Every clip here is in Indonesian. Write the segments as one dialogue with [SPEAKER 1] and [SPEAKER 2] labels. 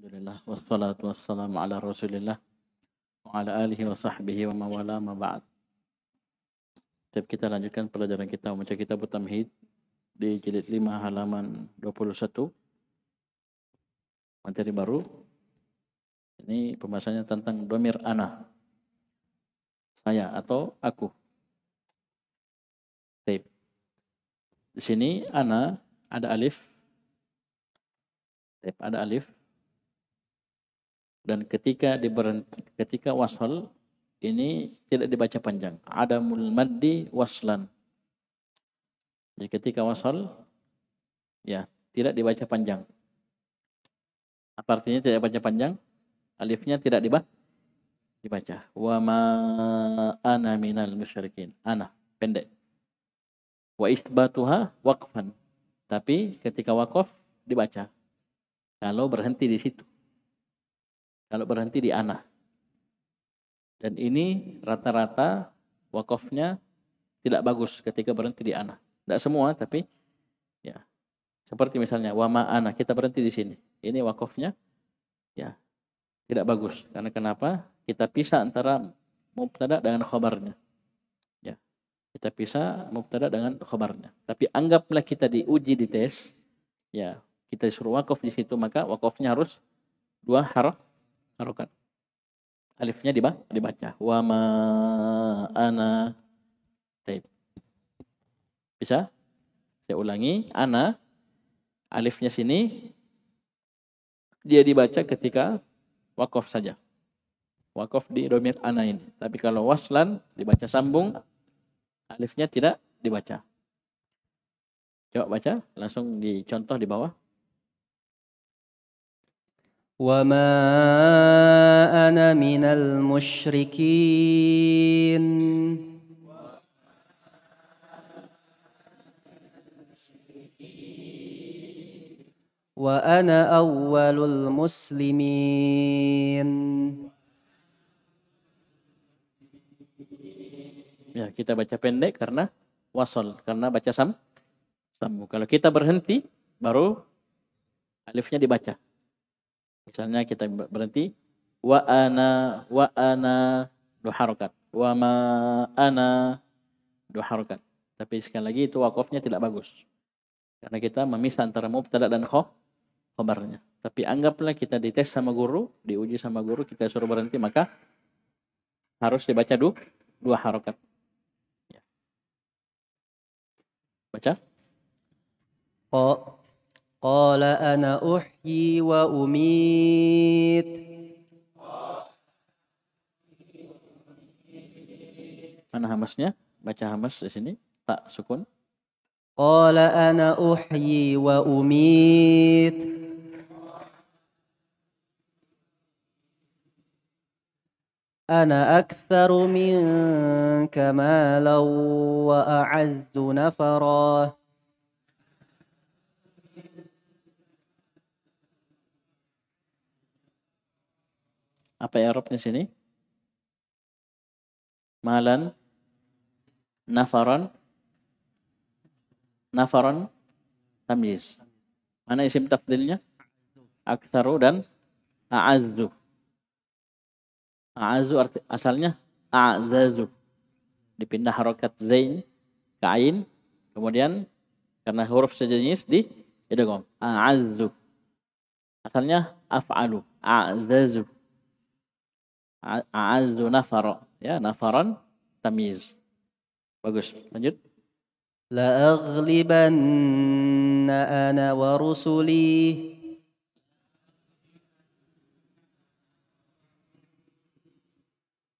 [SPEAKER 1] Alhamdulillah wassalatu wassalamu ala Rasulillah wa ala alihi wa sahbihi wa mawala ma ba'd. Tapi kita lanjutkan pelajaran kita membaca kitab Tamhid di jilid 5 halaman 21. Materi baru. Ini pembahasannya tentang domir ana. Saya atau aku. Taib. Di sini ana ada alif. Taib ada alif dan ketika diberhenti, ketika wasal ini tidak dibaca panjang. Adamul maddi waslan. Jadi ketika wasal ya, tidak dibaca panjang. Apa artinya tidak dibaca panjang? Alifnya tidak dibaca dibaca wa ma ana minal musyrikin ana pendek wa isbatuha waqfan tapi ketika waqaf dibaca kalau berhenti di situ kalau berhenti di ana. Dan ini rata-rata wakofnya tidak bagus ketika berhenti di ana. Tidak semua tapi ya. Seperti misalnya wama ana kita berhenti di sini. Ini wakofnya ya tidak bagus. Karena kenapa? Kita pisah antara mubtada dengan khobarnya Ya. Kita pisah mubtada dengan khobarnya Tapi anggaplah kita diuji di tes ya, kita disuruh wakof di situ maka wakofnya harus dua harf harokat. Alifnya dibaca. Wa ma ana. Taib. Bisa? Saya ulangi. Ana. Alifnya sini. Dia dibaca ketika wakof saja. Wakof di domir ana ini. Tapi kalau waslan dibaca sambung. Alifnya tidak dibaca. Coba baca langsung dicontoh di bawah.
[SPEAKER 2] وما أنا من المشركين وأنا أول المسلمين
[SPEAKER 1] Ya, kita baca pendek karena wasol, karena baca sam. Samu. Kalau kita berhenti, baru alifnya dibaca. Misalnya kita berhenti wa ana wa ana dua harokat wa ma ana dua harokat tapi sekali lagi itu wakofnya tidak bagus karena kita memisah antara mubtada dan khoh khabarnya tapi anggaplah kita dites sama guru diuji sama guru kita suruh berhenti maka harus dibaca du, dua harokat ya. baca
[SPEAKER 2] oh قال انا احيي واميت
[SPEAKER 1] انا همسnya baca hamas di sini tak
[SPEAKER 2] قال انا احيي واميت انا اكثر منك مالا واعز نفرا
[SPEAKER 1] Apa ya Rob di sini? Malan, nafaron, nafaron, tamyiz. Mana isim tafdilnya? Aktaru dan a'azzu. A'azzu arti, asalnya a'zazu. Dipindah harokat zain ke ain, kemudian karena huruf sejenis di idgham. A'azzu. Asalnya af'alu, a'zazu. A'azzu nafar Ya, nafaran tamiz. Bagus. Lanjut. la
[SPEAKER 2] aghlibanna ana wa rusuli.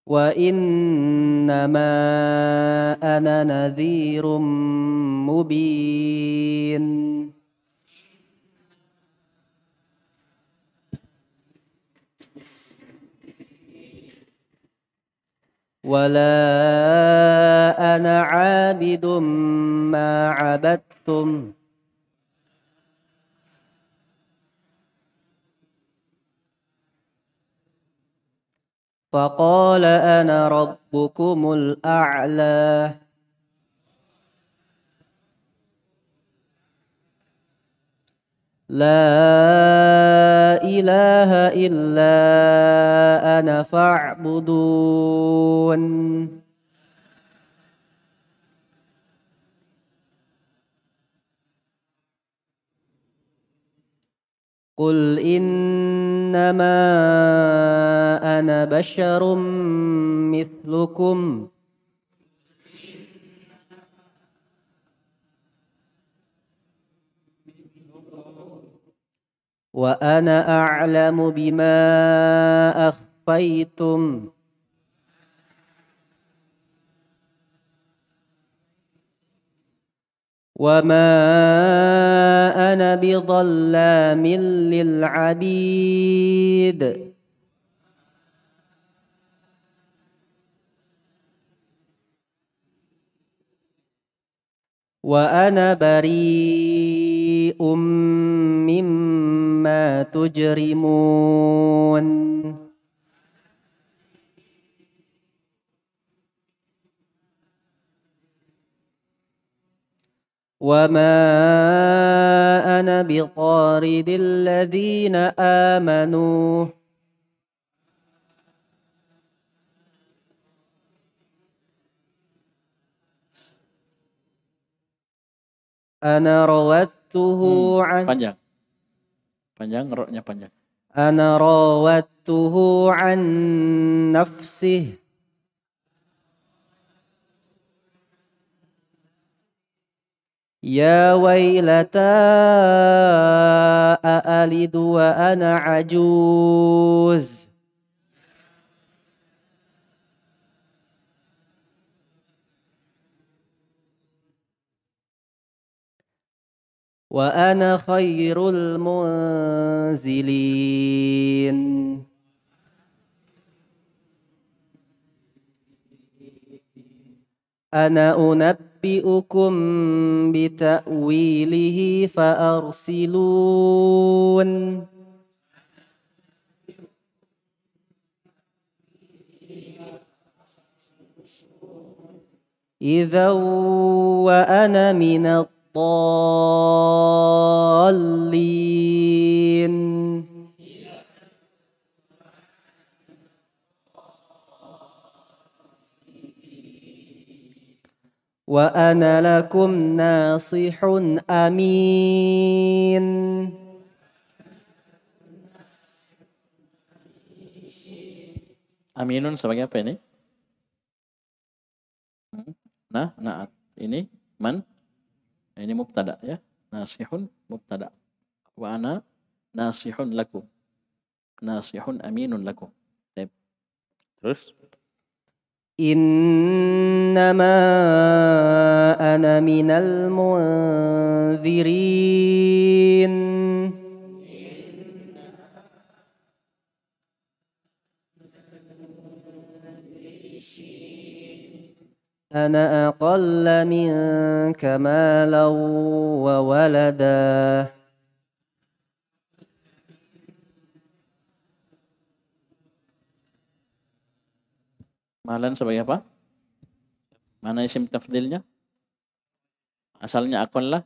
[SPEAKER 2] wa وإنما ana nadhirum mubin ولا أنا عابد ما عبدتم فقال أنا ربكم الأعلى لا إله إلا الرحمن فاعبدون قل إنما أنا بشر مثلكم وأنا أعلم بما أخفى أخفيتم وما أنا بظلام للعبيد وأنا بريء مما تجرمون وما أنا بطارد الذين آمنوا أنا روته عن
[SPEAKER 1] panjang panjang roknya panjang
[SPEAKER 2] أنا روته عن نفسه يا ويلتى أألد وأنا عجوز وأنا خير المنزلين أنا أنبئكم بتأويله فأرسلون إذا وأنا من الضالين wa ana lakum nasihun amin
[SPEAKER 1] Aminun sebagai apa ini? Nah, naat. Ini man? Ini mubtada ya. Nasihun mubtada. Wa ana nasihun lakum. Nasihun aminun lakum. Terus.
[SPEAKER 2] In إنما أنا من المنذرين أنا أقل منك مالا وولدا
[SPEAKER 1] مالا sebagai apa? Mana isim tafdilnya? Asalnya akallah.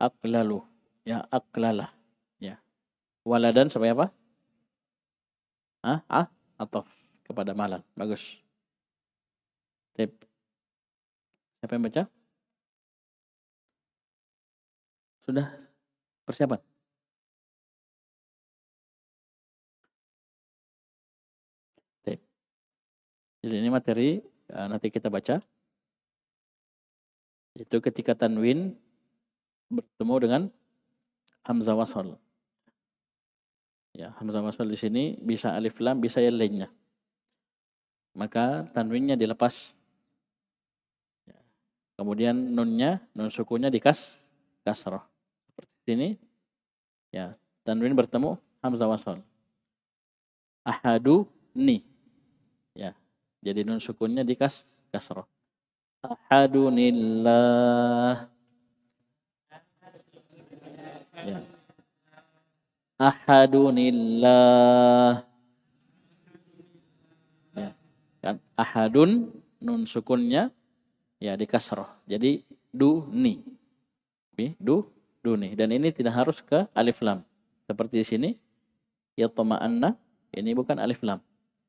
[SPEAKER 1] Aklalu. Ya, aklalah. Ya. Waladan sampai apa? Ah, ah, atau kepada malam. Bagus. Tip. Siapa yang baca? Sudah persiapan? Jadi ini materi Eh, nanti kita baca. Itu ketika tanwin bertemu dengan hamzah Wasol. Ya, hamzah Wasol di sini bisa alif lam, bisa yang lainnya. Maka tanwinnya dilepas. Ya. Kemudian nunnya, nun sukunya dikas kasroh. Seperti ini Ya, tanwin bertemu hamzah Wasol. Ahadu ni. Ya, jadi nun sukunnya di kas kasroh. Ahadunillah. Ya. Ahadunillah. Ya. Kan ahadun nun sukunnya ya di kasroh. Jadi duni. Du duni. Dan ini tidak harus ke alif lam. Seperti di sini. Ya toma'anna. Ini bukan alif lam.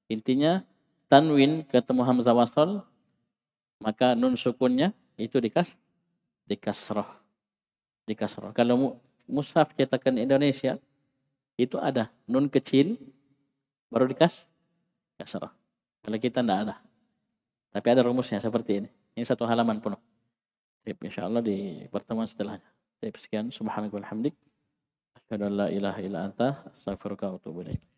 [SPEAKER 1] Intinya tanwin ketemu hamzah wasol, maka nun sukunnya itu dikas dikasroh. Dikasroh. Kalau mu, mushaf cetakan Indonesia itu ada nun kecil baru dikas kasroh. Kalau kita tidak ada. Tapi ada rumusnya seperti ini. Ini satu halaman penuh. Baik, insya Allah di pertemuan setelahnya. Baik, sekian. Subhanakallahumdik. Asyadu an la ilaha illa anta. Astagfirullah wa atubu ilaik.